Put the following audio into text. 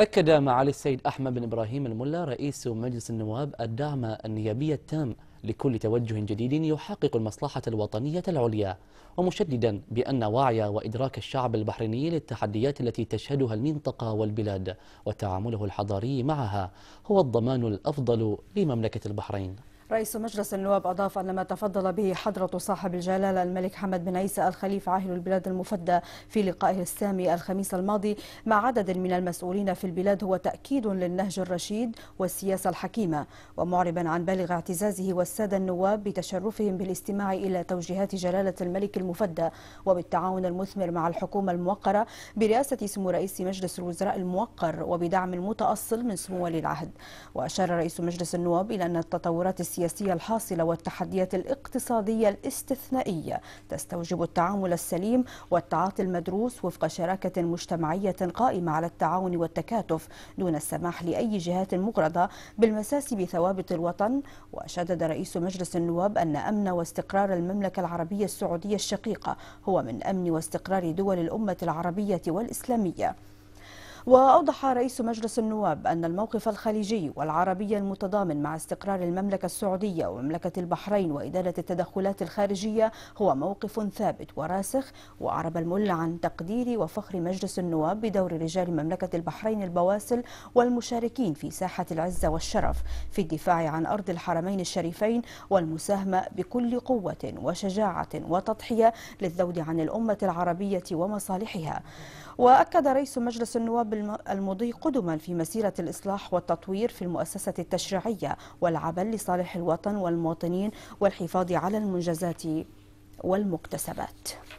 أكد معالي السيد أحمد بن إبراهيم الملا رئيس مجلس النواب الدعم النيابي التام لكل توجه جديد يحقق المصلحة الوطنية العليا ومشددا بأن وعي وإدراك الشعب البحريني للتحديات التي تشهدها المنطقة والبلاد وتعامله الحضاري معها هو الضمان الأفضل لمملكة البحرين رئيس مجلس النواب أضاف أن ما تفضل به حضرة صاحب الجلالة الملك حمد بن عيسى الخليفة عاهل البلاد المفدى في لقائه السامي الخميس الماضي مع عدد من المسؤولين في البلاد هو تأكيد للنهج الرشيد والسياسة الحكيمة ومعربا عن بالغ اعتزازه والسادة النواب بتشرفهم بالاستماع إلى توجيهات جلالة الملك المفدى وبالتعاون المثمر مع الحكومة الموقرة برئاسة سمو رئيس مجلس الوزراء الموقر وبدعم متأصل من سمو ولي العهد وأشار رئيس مجلس النواب إلى أن التطورات السياسية السياسية الحاصلة والتحديات الاقتصادية الاستثنائية تستوجب التعامل السليم والتعاطي المدروس وفق شراكة مجتمعية قائمة على التعاون والتكاتف دون السماح لأي جهات مغرضة بالمساس بثوابت الوطن وشدد رئيس مجلس النواب أن أمن واستقرار المملكة العربية السعودية الشقيقة هو من أمن واستقرار دول الأمة العربية والإسلامية وأوضح رئيس مجلس النواب أن الموقف الخليجي والعربي المتضامن مع استقرار المملكة السعودية ومملكة البحرين وإدارة التدخلات الخارجية هو موقف ثابت وراسخ وأعرب المل عن تقدير وفخر مجلس النواب بدور رجال مملكة البحرين البواسل والمشاركين في ساحة العزة والشرف في الدفاع عن أرض الحرمين الشريفين والمساهمة بكل قوة وشجاعة وتضحية للذود عن الأمة العربية ومصالحها وأكد رئيس مجلس النواب المضي قدما في مسيرة الإصلاح والتطوير في المؤسسة التشريعية والعمل لصالح الوطن والمواطنين والحفاظ على المنجزات والمكتسبات